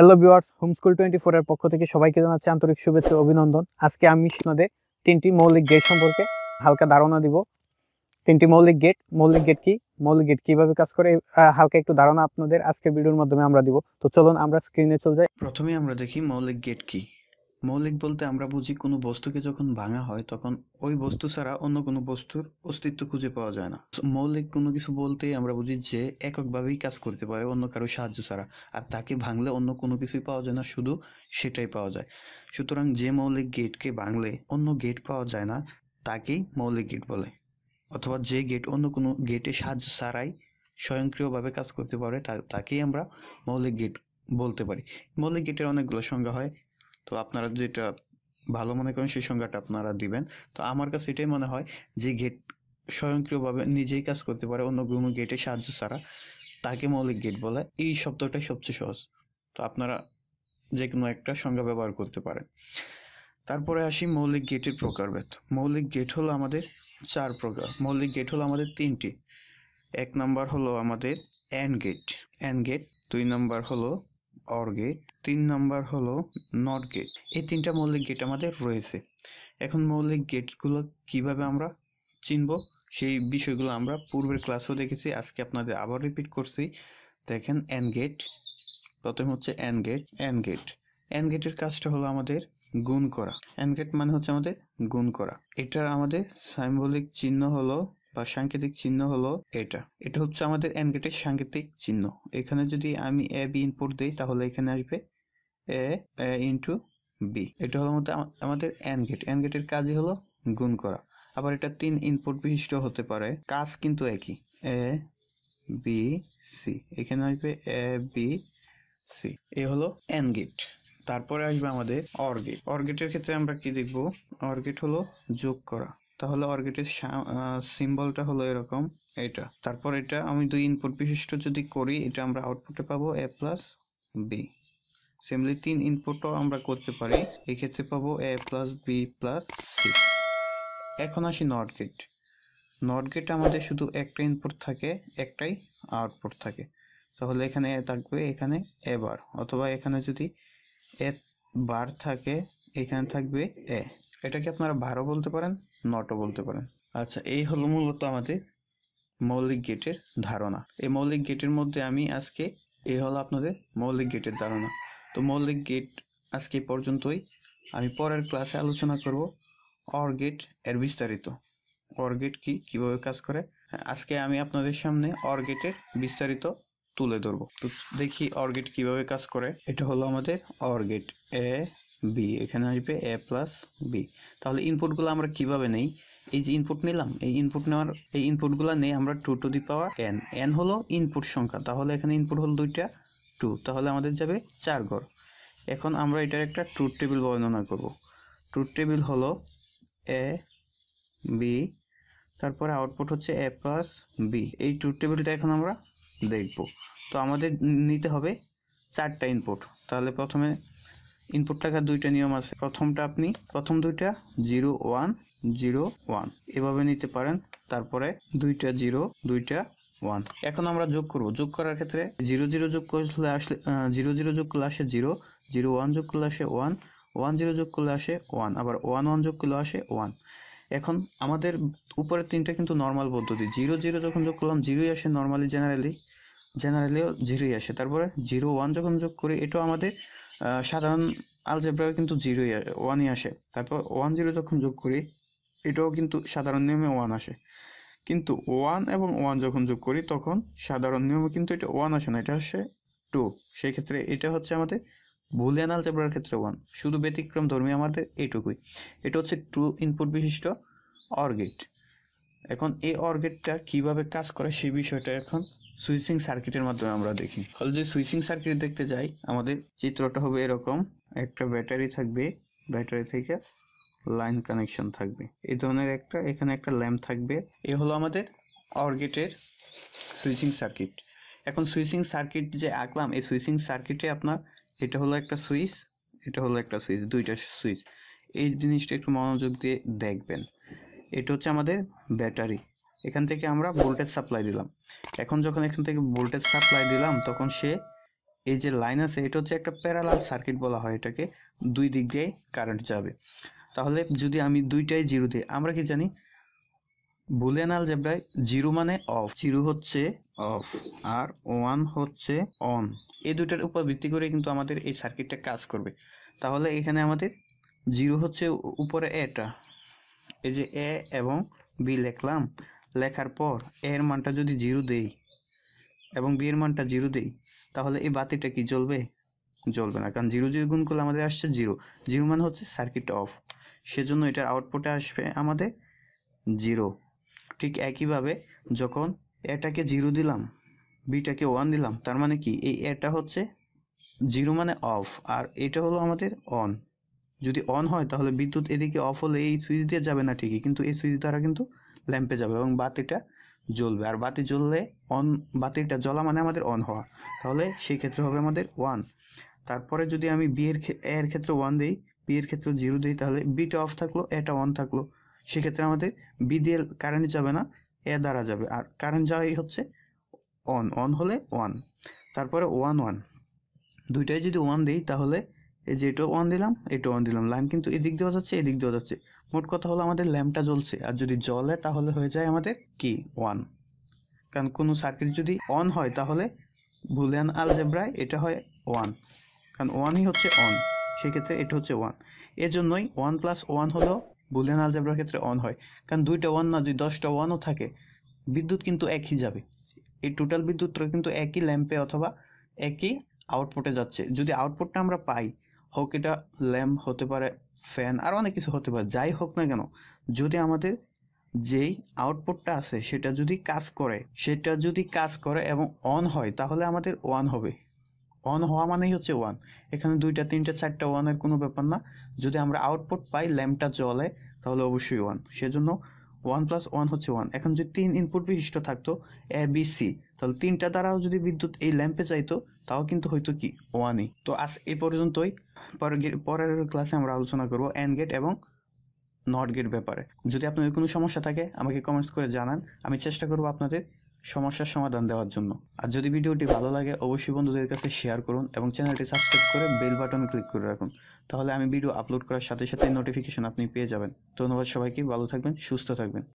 hello viewers school twenty ফোরের পক্ষ থেকে সবাইকে জানাচ্ছি আন্তরিক শুভেচ্ছা অভিনন্দন আজকে আমি সনদে তিনটি মৌলিক গেট সম্পর্কে হালকা ধারণা দিব তিনটি মৌলিক গেট মৌলিক গেট কি মৌলিক গেট কিভাবে কাজ করে হালকা একটু ধারণা আপনাদের আজকের ভিডিওর মাধ্যমে আমরা দিব তো চলুন আমরা স্ক্রিনে চলে যাই প্রথমে আমরা দেখি মৌলিক গেট কি মৌলিক বলতে আমরা বুঝি কোনো বস্তুকে যখন ভাঙা হয় তখন ওই বস্তু ছাড়া অন্য কোনো বস্তুর অস্তিত্ব খুঁজে পাওয়া যায় না মৌলিক কোনো কিছু বলতে আমরা বুঝি যে এককভাবেই কাজ করতে পারে অন্য কারো সাহায্য ছাড়া আর তাকে ভাঙলে অন্য কোনো কিছুই পাওয়া যায় না শুধু সেটাই পাওয়া যায় সুতরাং যে মৌলিক গেটকে ভাঙলে অন্য গেট পাওয়া যায় না তাকেই মৌলিক গেট বলে অথবা যে গেট অন্য কোনো গেটে সাহায্য ছাড়াই স্বয়ংক্রিয়ভাবে কাজ করতে পারে তাকেই আমরা মৌলিক গেট বলতে পারি মৌলিক গেটের অনেকগুলো সংজ্ঞা হয় তো আপনারা যেটা ভালো মনে করেন সেই সংজ্ঞাটা আপনারা দিবেন তো আমার কাছে এটাই মনে হয় যে গেট স্বয়ংক্রিয়ভাবে নিজেই কাজ করতে পারে অন্য কোনো গেটের সাহায্য ছাড়া তাকে মৌলিক গেট বলা এই শব্দটাই সবচেয়ে সহজ তো আপনারা যে কোনো একটা সংজ্ঞা ব্যবহার করতে পারেন তারপরে আসি মৌলিক গেটের প্রকারভেদ মৌলিক গেট হলো আমাদের চার প্রকার মৌলিক গেট হলো আমাদের তিনটি এক নাম্বার হলো আমাদের অ্যান্ড গেট অ্যান্ড গেট দুই নাম্বার হলো অর গেট তিন নাম্বার হলো নট গেট এই তিনটা মৌলিক গেট আমাদের রয়েছে এখন মৌলিক গেটগুলো কিভাবে আমরা চিনব সেই বিষয়গুলো আমরা পূর্বের ক্লাসেও দেখেছি আজকে আপনাদের আবার রিপিট করছি দেখেন এন গেট প্রথম হচ্ছে এন গেট এন গেট এন গেটের কাজটা হলো আমাদের গুণ করা এন গেট মানে হচ্ছে আমাদের গুণ করা এটার আমাদের সাইম্বলিক চিহ্ন হলো বা সাংকেতিক চিহ্ন হলো এটা এটা হচ্ছে আমাদের এন গেটের সাংকেতিক চিহ্ন এখানে যদি আমি এ বি ইনপুট দিই তাহলে এখানে আসবে এ এ ইনটু বি এটা হলো আমাদের এন গেট এন গেটের কাজই হলো গুণ করা আবার এটা তিন ইনপুট বিশিষ্ট হতে পারে কাজ কিন্তু একই এ বি সি এখানে আসবে এ বি সি এ হলো এন গেট তারপরে আসবে আমাদের অর গেট অর গেটের ক্ষেত্রে আমরা কি দেখব অর গেট হলো যোগ করা তাহলে অর্গেটের সিম্বলটা হলো এরকম এটা তারপর এটা আমি দুই ইনপুট বিশিষ্ট যদি করি এটা আমরা আউটপুটে পাবো এ প্লাস বি সিমলি তিন ইনপুটও আমরা করতে পারি এক্ষেত্রে পাবো A plus B plus C এখন আসি নট গেট নট গেট আমাদের শুধু একটা ইনপুট থাকে একটাই আউটপুট থাকে তাহলে এখানে এ থাকবে এখানে এ বার অথবা এখানে যদি এ বার থাকে এখানে থাকবে এ এটাকে আপনারা ভারও বলতে পারেন নটও বলতে পারেন আচ্ছা এই হলো মূলত আমাদের মৌলিক গেটের ধারণা এই মৌলিক গেটের মধ্যে আমি আজকে এই হলো আপনাদের মৌলিক গেটের ধারণা তো মৌলিক গেট আজকে পর্যন্তই আমি পরের ক্লাসে আলোচনা করব অর গেট এর বিস্তারিত অর গেট কি কিভাবে কাজ করে হ্যাঁ, আজকে আমি আপনাদের সামনে অর গেটের বিস্তারিত তুলে ধরবো তো দেখি অর গেট কিভাবে কাজ করে এটা হলো আমাদের অর গেট এ বি এখানে আসবে এ প্লাস বি তাহলে ইনপুটগুলো আমরা কিভাবে নেই এই যে ইনপুট নিলাম এই ইনপুট নেওয়ার এই ইনপুটগুলো নেই আমরা two to the power N N হলো ইনপুট সংখ্যা তাহলে এখানে ইনপুট হলো দুইটা টু তাহলে আমাদের যাবে চার ঘর এখন আমরা এটার একটা ট্রুথ টেবিল বর্ণনা করব ট্রুথ টেবিল হলো এ বি তারপরে আউটপুট হচ্ছে এ প্লাস বি এই ট্রুথ টেবিলটা এখন আমরা দেখব তো আমাদের নিতে হবে চারটা ইনপুট তাহলে প্রথমে ইনপুট টাকার দুইটা নিয়ম আছে প্রথমটা আপনি প্রথম দুইটা জিরো ওয়ান জিরো ওয়ান এভাবে নিতে পারেন তারপরে দুইটা জিরো দুইটা ওয়ান এখন আমরা যোগ করব যোগ করার ক্ষেত্রে জিরো জিরো যোগ করলে আসলে জিরো জিরো যোগ করলে আসে জিরো জিরো ওয়ান যোগ করলে আসে ওয়ান ওয়ান জিরো যোগ করলে আসে ওয়ান আবার ওয়ান ওয়ান যোগ করলে আসে ওয়ান এখন আমাদের উপরের তিনটা কিন্তু নর্মাল পদ্ধতি জিরো জিরো যখন যোগ করলাম জিরোই আসে নর্মালি জেনারেলি জেনারেলিও জিরোই আসে তারপরে জিরো ওয়ান যখন যোগ করি এটাও আমাদের সাধারণ আলজেব্রাও কিন্তু জিরোই ওয়ানই আসে তারপর ওয়ান জিরো যখন যোগ করি এটাও কিন্তু সাধারণ নিয়মে ওয়ান আসে কিন্তু ওয়ান এবং ওয়ান যখন যোগ করি তখন সাধারণ নিয়মে কিন্তু এটা ওয়ান আসে না এটা আসে টু সেই ক্ষেত্রে এটা হচ্ছে আমাদের বুলিয়ান আলজেব্রার ক্ষেত্রে ওয়ান শুধু ব্যতিক্রম ধর্মী আমাদের এইটুকুই এটা হচ্ছে টু ইনপুট বিশিষ্ট অর্গেট এখন এই অর্গেটটা কিভাবে কাজ করে সেই বিষয়টা এখন সুইচিং সার্কিটের মাধ্যমে আমরা দেখি তাহলে যদি সুইচিং সার্কিট দেখতে যাই আমাদের চিত্রটা হবে এরকম একটা ব্যাটারি থাকবে ব্যাটারি থেকে লাইন কানেকশন থাকবে এই ধরনের একটা এখানে একটা ল্যাম্প থাকবে এ হলো আমাদের অর্গেটের সুইচিং সার্কিট এখন সুইচিং সার্কিট যে আঁকলাম এই সুইচিং সার্কিটে আপনার এটা হলো একটা সুইচ এটা হলো একটা সুইচ দুইটা সুইচ এই জিনিসটা একটু মনোযোগ দিয়ে দেখবেন এটা হচ্ছে আমাদের ব্যাটারি এখান থেকে আমরা ভোল্টেজ সাপ্লাই দিলাম এখন যখন এখান থেকে ভোল্টেজ সাপ্লাই দিলাম তখন সে এই যে লাইন আছে এটা হচ্ছে একটা প্যারালাল সার্কিট বলা হয় এটাকে দুই দিক দিয়ে কারেন্ট যাবে তাহলে যদি আমি দুইটাই জিরো দিই আমরা কি জানি বুলিয়ান আলজেব্রায় জিরো মানে অফ জিরো হচ্ছে অফ আর ওয়ান হচ্ছে অন এই দুইটার উপর ভিত্তি করে কিন্তু আমাদের এই সার্কিটটা কাজ করবে তাহলে এখানে আমাদের জিরো হচ্ছে উপরে এটা এই যে এ এবং বি লিখলাম লেখার পর এ এর মানটা যদি জিরো দেই এবং বি এর মানটা জিরো দেই তাহলে এই বাতিটা কি জ্বলবে জ্বলবে না কারণ জিরো জিরো গুণ করলে আমাদের আসছে জিরো জিরো মানে হচ্ছে সার্কিট অফ সেজন্য এটার আউটপুটে আসবে আমাদের জিরো ঠিক একইভাবে যখন এটাকে জিরো দিলাম বিটাকে ওয়ান দিলাম তার মানে কি এই এটা হচ্ছে জিরো মানে অফ আর এটা হলো আমাদের অন যদি অন হয় তাহলে বিদ্যুৎ এদিকে অফ হলে এই সুইচ দিয়ে যাবে না ঠিকই কিন্তু এই সুইচ দ্বারা কিন্তু ল্যাম্পে যাবে এবং বাতিটা জ্বলবে আর বাতি জ্বললে অন বাতিটা জ্বলা মানে আমাদের অন হওয়া তাহলে সেই ক্ষেত্রে হবে আমাদের ওয়ান তারপরে যদি আমি বি এর এর ক্ষেত্রে ওয়ান দিই বি এর ক্ষেত্রে জিরো দিই তাহলে বিটা অফ থাকলো এটা অন থাকলো সেক্ষেত্রে আমাদের বি দিয়ে কারেন্ট যাবে না এ দ্বারা যাবে আর কারেন্ট যাওয়াই হচ্ছে অন অন হলে ওয়ান তারপরে ওয়ান ওয়ান দুইটাই যদি ওয়ান দিই তাহলে এই যে এটা অন দিলাম এটা অন দিলাম ল্যাম্প কিন্তু এদিক দেওয়া যাচ্ছে এদিক দেওয়া যাচ্ছে মোট কথা হলো আমাদের ল্যাম্পটা জ্বলছে আর যদি জ্বলে তাহলে হয়ে যায় আমাদের কি ওয়ান কারণ কোনো সার্কিট যদি অন হয় তাহলে বুলিয়ান আলজেব্রায় এটা হয় ওয়ান কারণ ওয়ানই হচ্ছে অন সেক্ষেত্রে এটা হচ্ছে ওয়ান এর জন্যই ওয়ান প্লাস ওয়ান হলো বুলিয়ান আলজেব্রার ক্ষেত্রে অন হয় কারণ দুইটা ওয়ান না যদি দশটা ওয়ানও থাকে বিদ্যুৎ কিন্তু একই যাবে এই টোটাল বিদ্যুৎটা কিন্তু একই ল্যাম্পে অথবা একই আউটপুটে যাচ্ছে যদি আউটপুটটা আমরা পাই হোক এটা ল্যাম্প হতে পারে ফ্যান আর অনেক কিছু হতে পারে যাই হোক না কেন যদি আমাদের যেই আউটপুটটা আছে সেটা যদি কাজ করে সেটা যদি কাজ করে এবং অন হয় তাহলে আমাদের ওয়ান হবে অন হওয়া মানেই হচ্ছে ওয়ান এখানে দুইটা তিনটা চারটা ওয়ানের কোনো ব্যাপার না যদি আমরা আউটপুট পাই ল্যাম্পটা জলে তাহলে অবশ্যই ওয়ান সেজন্য ওয়ান প্লাস ওয়ান হচ্ছে ওয়ান এখন যদি তিন ইনপুট বিশিষ্ট থাকতো এ বি সি তাহলে তিনটা দ্বারাও যদি বিদ্যুৎ এই ল্যাম্পে চাইতো তাও কিন্তু হয়তো কি ওয়ানই তো আজ এ পর্যন্তই পরের ক্লাসে আমরা আলোচনা করব অ্যান্ড গেট এবং নট গেট ব্যাপারে যদি আপনাদের কোনো সমস্যা থাকে আমাকে কমেন্টস করে জানান আমি চেষ্টা করব আপনাদের সমস্যার সমাধান দেওয়ার জন্য আর যদি ভিডিওটি ভালো লাগে অবশ্যই বন্ধুদের কাছে শেয়ার করুন এবং চ্যানেলটি সাবস্ক্রাইব করে বেল বাটনে ক্লিক করে রাখুন তাহলে আমি ভিডিও আপলোড করার সাথে সাথে নোটিফিকেশন আপনি পেয়ে যাবেন ধন্যবাদ সবাইকে ভালো থাকবেন সুস্থ থাকবেন